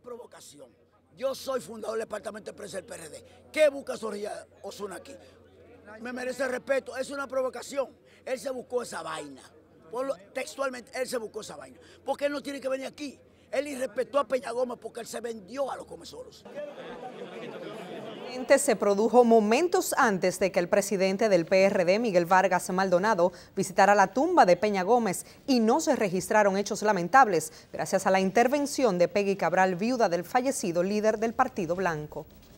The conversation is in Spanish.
provocación. Yo soy fundador del Departamento de Prensa del PRD. ¿Qué busca Zorrilla Osuna aquí? Me merece respeto. Es una provocación. Él se buscó esa vaina. textualmente, él se buscó esa vaina. Porque él no tiene que venir aquí. Él irrespetó a Peña Gómez porque él se vendió a los comesoros se produjo momentos antes de que el presidente del PRD, Miguel Vargas Maldonado, visitara la tumba de Peña Gómez y no se registraron hechos lamentables gracias a la intervención de Peggy Cabral, viuda del fallecido líder del Partido Blanco.